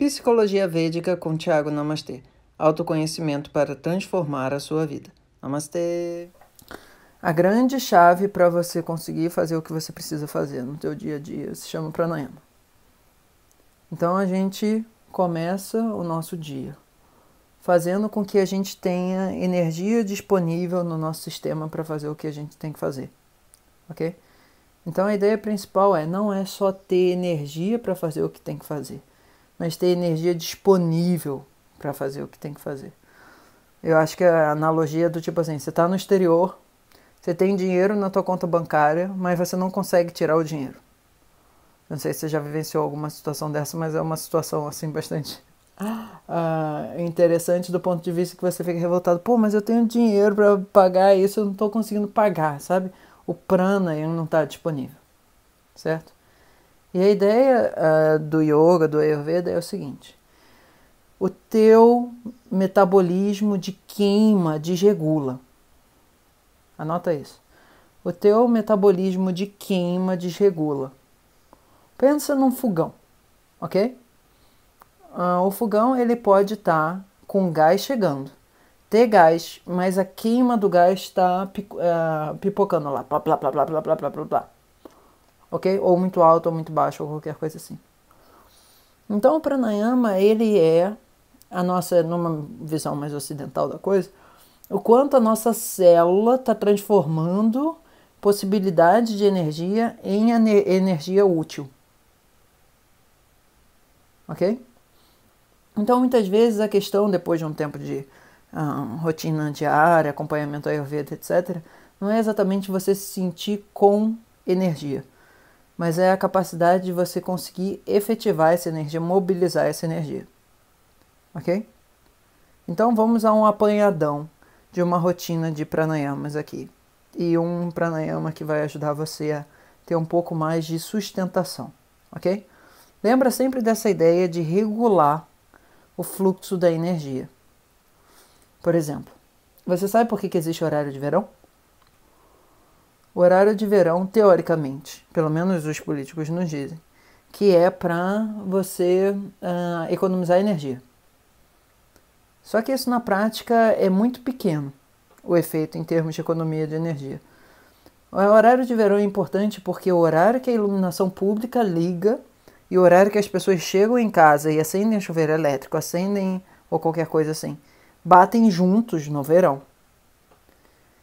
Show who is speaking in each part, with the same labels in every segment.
Speaker 1: Psicologia Védica com Tiago Namastê. Autoconhecimento para transformar a sua vida. Namastê. A grande chave para você conseguir fazer o que você precisa fazer no teu dia a dia se chama pranayama. Então a gente começa o nosso dia fazendo com que a gente tenha energia disponível no nosso sistema para fazer o que a gente tem que fazer. OK? Então a ideia principal é não é só ter energia para fazer o que tem que fazer mas ter energia disponível para fazer o que tem que fazer. Eu acho que a analogia é do tipo assim, você está no exterior, você tem dinheiro na tua conta bancária, mas você não consegue tirar o dinheiro. Não sei se você já vivenciou alguma situação dessa, mas é uma situação assim bastante uh, interessante do ponto de vista que você fica revoltado. Pô, mas eu tenho dinheiro para pagar isso, eu não estou conseguindo pagar, sabe? O prana não está disponível, certo? E a ideia uh, do yoga, do Ayurveda, é o seguinte: o teu metabolismo de queima desregula. Anota isso. O teu metabolismo de queima desregula. Pensa num fogão, ok? Uh, o fogão ele pode estar tá com gás chegando, ter gás, mas a queima do gás está uh, ah, pipocando lá, plá, plá, plá, plá, plá, plá, plá, plá, plá ok? Ou muito alto, ou muito baixo, ou qualquer coisa assim. Então o pranayama ele é a nossa, numa visão mais ocidental da coisa, o quanto a nossa célula está transformando possibilidade de energia em energia útil, ok? Então muitas vezes a questão depois de um tempo de um, rotina diária, acompanhamento ayurveda, etc, não é exatamente você se sentir com energia mas é a capacidade de você conseguir efetivar essa energia, mobilizar essa energia. Ok? Então vamos a um apanhadão de uma rotina de pranayamas aqui. E um pranayama que vai ajudar você a ter um pouco mais de sustentação. Ok? Lembra sempre dessa ideia de regular o fluxo da energia. Por exemplo, você sabe por que existe horário de verão? o horário de verão, teoricamente, pelo menos os políticos nos dizem, que é para você uh, economizar energia. Só que isso na prática é muito pequeno, o efeito em termos de economia de energia. O horário de verão é importante porque o horário que a iluminação pública liga e o horário que as pessoas chegam em casa e acendem chuveiro elétrico, acendem ou qualquer coisa assim, batem juntos no verão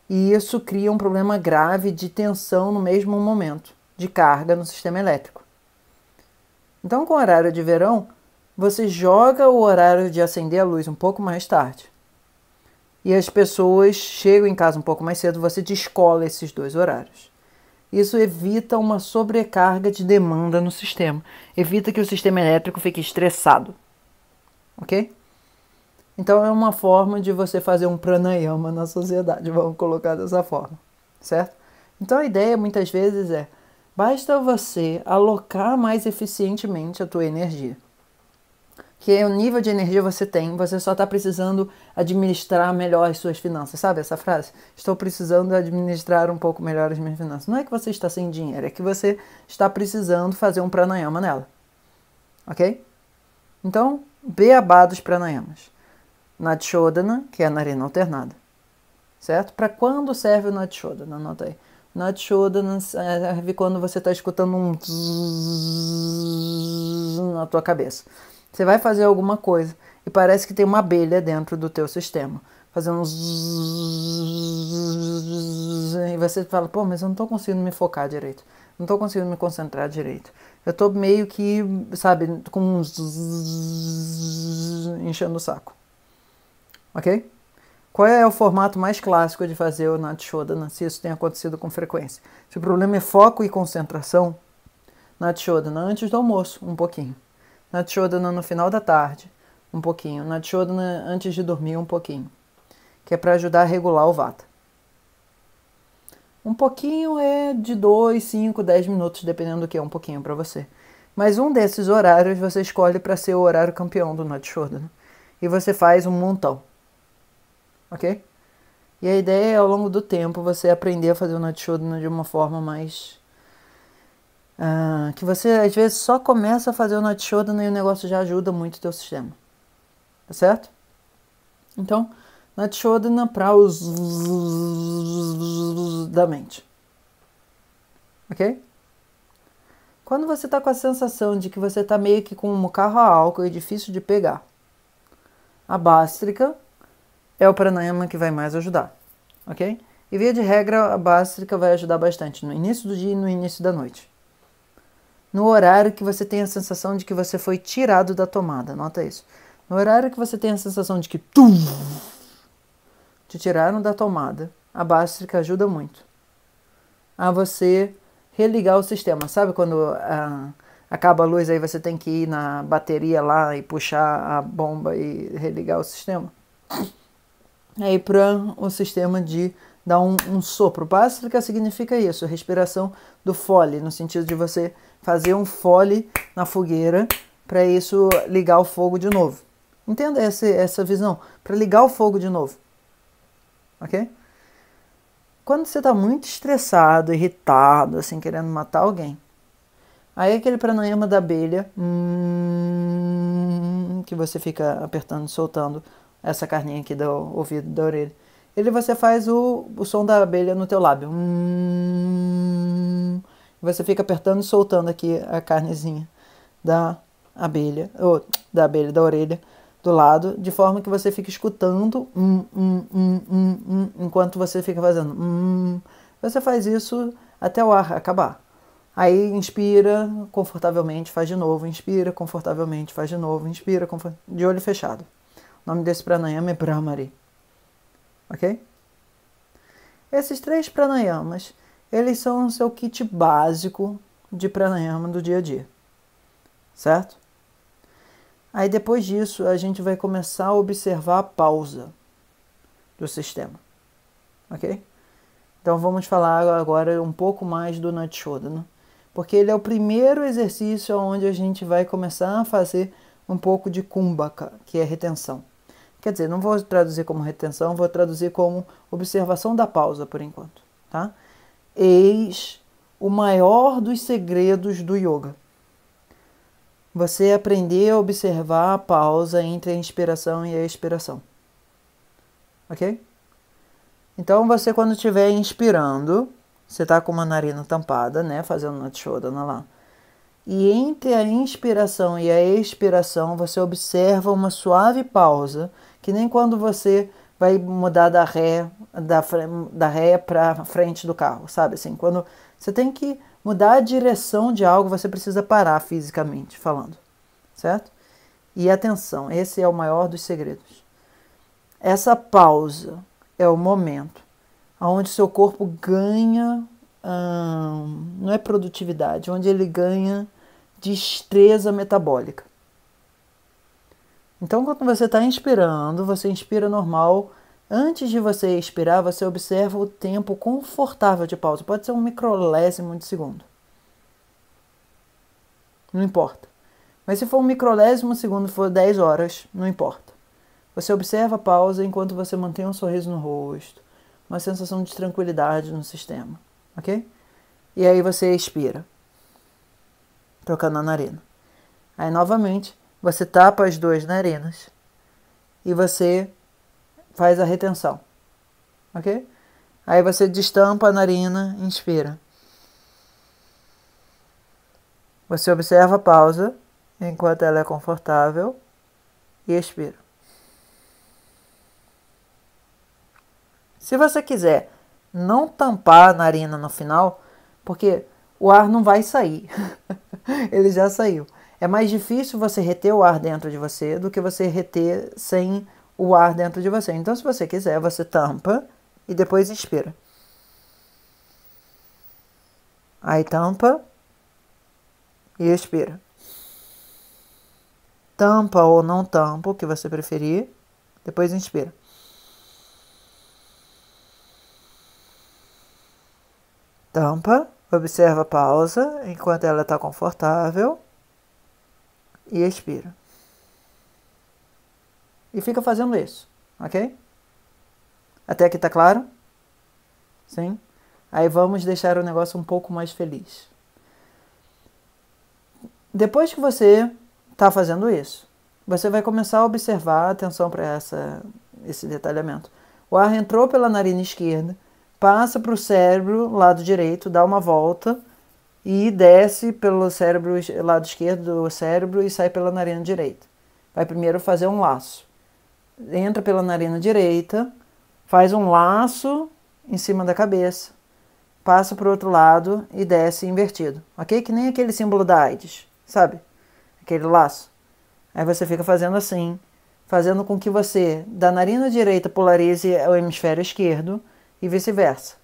Speaker 1: e isso cria um problema grave de tensão no mesmo momento, de carga no sistema elétrico. Então, com o horário de verão, você joga o horário de acender a luz um pouco mais tarde. E as pessoas chegam em casa um pouco mais cedo, você descola esses dois horários. Isso evita uma sobrecarga de demanda no sistema, evita que o sistema elétrico fique estressado. OK? Então é uma forma de você fazer um pranayama na sociedade, vamos colocar dessa forma, certo? Então a ideia muitas vezes é basta você alocar mais eficientemente a tua energia. Que é o nível de energia você tem, você só está precisando administrar melhor as suas finanças. Sabe essa frase? Estou precisando administrar um pouco melhor as minhas finanças. Não é que você está sem dinheiro, é que você está precisando fazer um pranayama nela. Ok? Então, beabados dos pranayamas. Natshodana, que é a narina alternada. Certo? Para quando serve o Natshodana? Anota aí. Natshodana serve quando você está escutando um na tua cabeça. Você vai fazer alguma coisa e parece que tem uma abelha dentro do teu sistema. Fazendo um e você fala, pô, mas eu não estou conseguindo me focar direito. Não estou conseguindo me concentrar direito. Eu estou meio que, sabe, com um enchendo o saco ok? Qual é o formato mais clássico de fazer o Natshodana, né? se isso tem acontecido com frequência? Se o problema é foco e concentração, Natshodana né? antes do almoço, um pouquinho. Natshodana né, no final da tarde, um pouquinho. Natshodana antes de dormir, um pouquinho. Que é para ajudar a regular o vata. Um pouquinho é de 2, 5, 10 minutos, dependendo do que é um pouquinho para você. Mas um desses horários você escolhe para ser o horário campeão do Natshodana. E você faz um montão ok? E a ideia é, ao longo do tempo, você aprender a fazer o Nut de uma forma mais... Uh, que você, às vezes, só começa a fazer o Nut e o negócio já ajuda muito o teu sistema. Tá certo? Então, Nut para os... da mente. Ok? Quando você está com a sensação de que você está meio que com um carro a álcool e difícil de pegar, a bástrica é o pranayama que vai mais ajudar, ok? E via de regra, a básica vai ajudar bastante no início do dia e no início da noite. No horário que você tem a sensação de que você foi tirado da tomada, nota isso. No horário que você tem a sensação de que tum, te tiraram da tomada, a básica ajuda muito a você religar o sistema. Sabe quando ah, acaba a luz, aí você tem que ir na bateria lá e puxar a bomba e religar o sistema? aí é, para o sistema de dar um, um sopro. Básica significa isso, respiração do fole, no sentido de você fazer um fole na fogueira para isso ligar o fogo de novo. Entenda essa, essa visão, para ligar o fogo de novo. Ok? Quando você está muito estressado, irritado, assim, querendo matar alguém, aí é aquele pranayama da abelha, hum, que você fica apertando e soltando essa carninha aqui do ouvido, da orelha. Ele você faz o, o som da abelha no teu lábio. Hum, você fica apertando e soltando aqui a carnezinha da abelha, ou da abelha da orelha do lado, de forma que você fica escutando hum, hum, enquanto você fica fazendo. Você faz isso até o ar acabar. Aí inspira confortavelmente, faz de novo, inspira confortavelmente, faz de novo, inspira de olho fechado. O nome desse pranayama é Brahmari. Ok? Esses três pranayamas, eles são o seu kit básico de pranayama do dia a dia. Certo? Aí depois disso, a gente vai começar a observar a pausa do sistema. OK? Então vamos falar agora um pouco mais do Natshodana, porque ele é o primeiro exercício onde a gente vai começar a fazer um pouco de kumbhaka, que é retenção. Quer dizer, não vou traduzir como retenção, vou traduzir como observação da pausa por enquanto, tá? Eis o maior dos segredos do yoga. Você aprender a observar a pausa entre a inspiração e a expiração. OK? Então você quando estiver inspirando, você está com uma narina tampada, né? Fazendo uma tchodana lá. E entre a inspiração e a expiração, você observa uma suave pausa que nem quando você vai mudar da ré da, da ré para frente do carro, sabe? Assim, quando você tem que mudar a direção de algo, você precisa parar fisicamente falando, certo? E atenção, esse é o maior dos segredos. Essa pausa é o momento onde seu corpo ganha, hum, não é produtividade, onde ele ganha destreza metabólica. Então, quando você está inspirando, você inspira normal. Antes de você expirar, você observa o tempo confortável de pausa. Pode ser um microlésimo de segundo. Não importa. Mas se for um microlésimo segundo, for 10 horas, não importa. Você observa a pausa enquanto você mantém um sorriso no rosto, uma sensação de tranquilidade no sistema, ok? E aí você expira, trocando a narina. Aí novamente você tapa as duas narinas e você faz a retenção. Ok? Aí você destampa a narina, inspira. Você observa a pausa enquanto ela é confortável e expira. Se você quiser não tampar a narina no final, porque o ar não vai sair, ele já saiu. É mais difícil você reter o ar dentro de você do que você reter sem o ar dentro de você. Então, se você quiser, você tampa e depois inspira. Aí tampa e expira. Tampa ou não tampa, o que você preferir. Depois inspira. Tampa, observa a pausa enquanto ela está confortável e expira. E fica fazendo isso, ok? Até aqui tá claro? Sim? Aí vamos deixar o negócio um pouco mais feliz. Depois que você está fazendo isso, você vai começar a observar, atenção para essa, esse detalhamento. O ar entrou pela narina esquerda, passa para o cérebro, lado direito, dá uma volta e desce pelo cérebro lado esquerdo do cérebro e sai pela narina direita. Vai primeiro fazer um laço. Entra pela narina direita, faz um laço em cima da cabeça, passa para o outro lado e desce invertido. Ok? Que nem aquele símbolo da AIDS, sabe? Aquele laço. Aí você fica fazendo assim, fazendo com que você, da narina direita, polarize é o hemisfério esquerdo e vice-versa.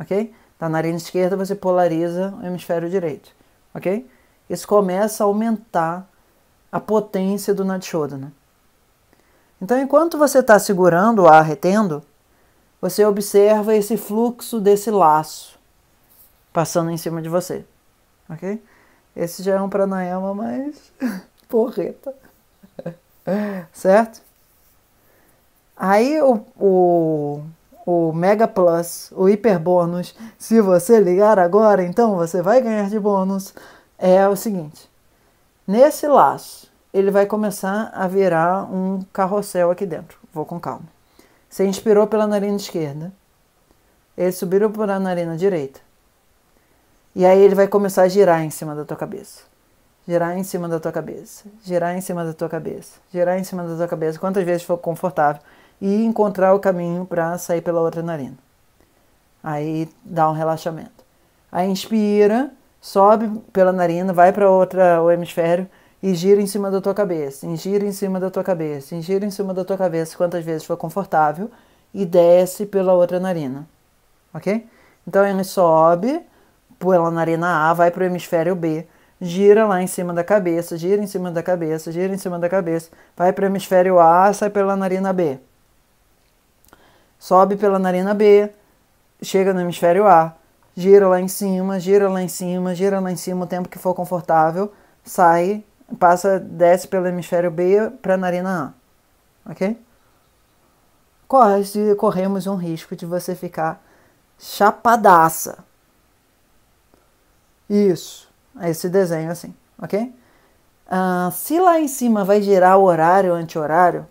Speaker 1: Ok? da tá narina esquerda, você polariza o hemisfério direito, ok? Isso começa a aumentar a potência do né? Então, enquanto você está segurando o ar, retendo, você observa esse fluxo desse laço passando em cima de você, ok? Esse já é um pranayama mais porreta, certo? Aí o, o o Mega Plus, o Hiper Bônus. Se você ligar agora, então você vai ganhar de bônus. É o seguinte: nesse laço, ele vai começar a virar um carrossel aqui dentro. Vou com calma. Você inspirou pela narina esquerda, ele subiu pela narina direita. E aí ele vai começar a girar em cima da tua cabeça. Girar em cima da tua cabeça, girar em cima da tua cabeça, girar em cima da tua cabeça, quantas vezes for confortável e encontrar o caminho para sair pela outra narina. Aí dá um relaxamento. Aí inspira, sobe pela narina, vai para outra o hemisfério e gira em cima da tua cabeça, gira em cima da tua cabeça, gira em cima da tua cabeça quantas vezes for confortável e desce pela outra narina. OK? Então ele sobe pela narina A, vai para o hemisfério B, gira lá em cima da cabeça, gira em cima da cabeça, gira em cima da cabeça, vai para o hemisfério A, sai pela narina B sobe pela narina B, chega no hemisfério A, gira lá em cima, gira lá em cima, gira lá em cima o tempo que for confortável, sai, passa, desce pelo hemisfério B para a narina A. Ok? Corre, corremos um risco de você ficar chapadaça. Isso, é esse desenho assim, ok? Ah, se lá em cima vai girar o horário, anti-horário,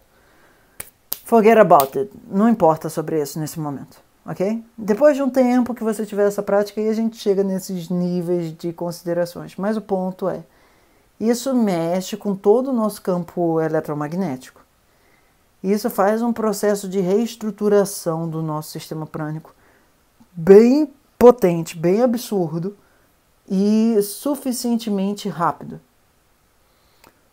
Speaker 1: Forget about it. Não importa sobre isso nesse momento, ok? Depois de um tempo que você tiver essa prática, aí a gente chega nesses níveis de considerações. Mas o ponto é, isso mexe com todo o nosso campo eletromagnético. Isso faz um processo de reestruturação do nosso sistema prânico bem potente, bem absurdo e suficientemente rápido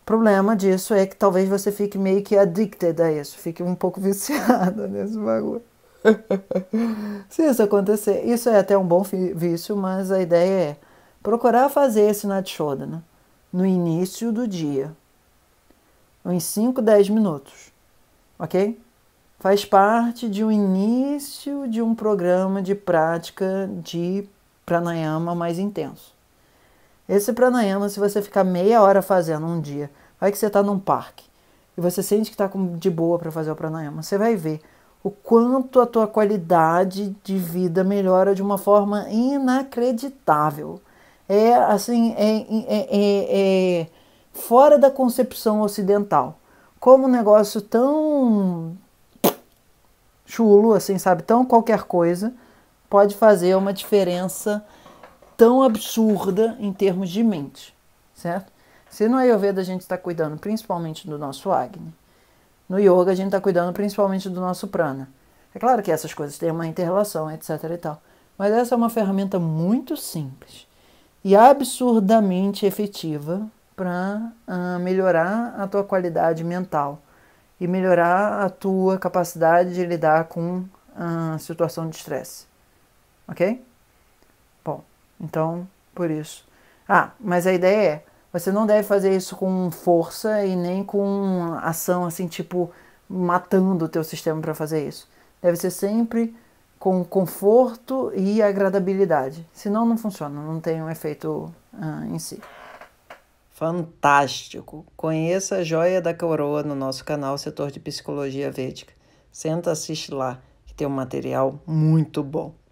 Speaker 1: problema disso é que talvez você fique meio que addicted a isso, fique um pouco viciada nesse bagulho. Se isso acontecer, isso é até um bom vício, mas a ideia é procurar fazer esse Natshodana né? no início do dia, em 5, 10 minutos, ok? Faz parte de um início de um programa de prática de pranayama mais intenso. Esse pranayama, se você ficar meia hora fazendo um dia, vai que você está num parque e você sente que está de boa para fazer o pranayama, você vai ver o quanto a tua qualidade de vida melhora de uma forma inacreditável. É assim, é, é, é, é fora da concepção ocidental. Como um negócio tão chulo, assim, sabe, tão qualquer coisa, pode fazer uma diferença tão absurda em termos de mente, certo? Se no Ayurveda a gente está cuidando principalmente do nosso Agni, no Yoga a gente está cuidando principalmente do nosso Prana. É claro que essas coisas têm uma interrelação, etc e tal, mas essa é uma ferramenta muito simples e absurdamente efetiva para uh, ah, melhorar a tua qualidade mental e melhorar a tua capacidade de lidar com a uh, situação de estresse, ok? Então, por isso. Ah, mas a ideia é, você não deve fazer isso com força e nem com ação assim, tipo, matando o teu sistema para fazer isso. Deve ser sempre com conforto e agradabilidade. Senão não funciona, não tem um efeito ah, em si. Fantástico! Conheça a Joia da Coroa no nosso canal Setor de Psicologia Védica. Senta, assiste lá, que tem um material muito bom.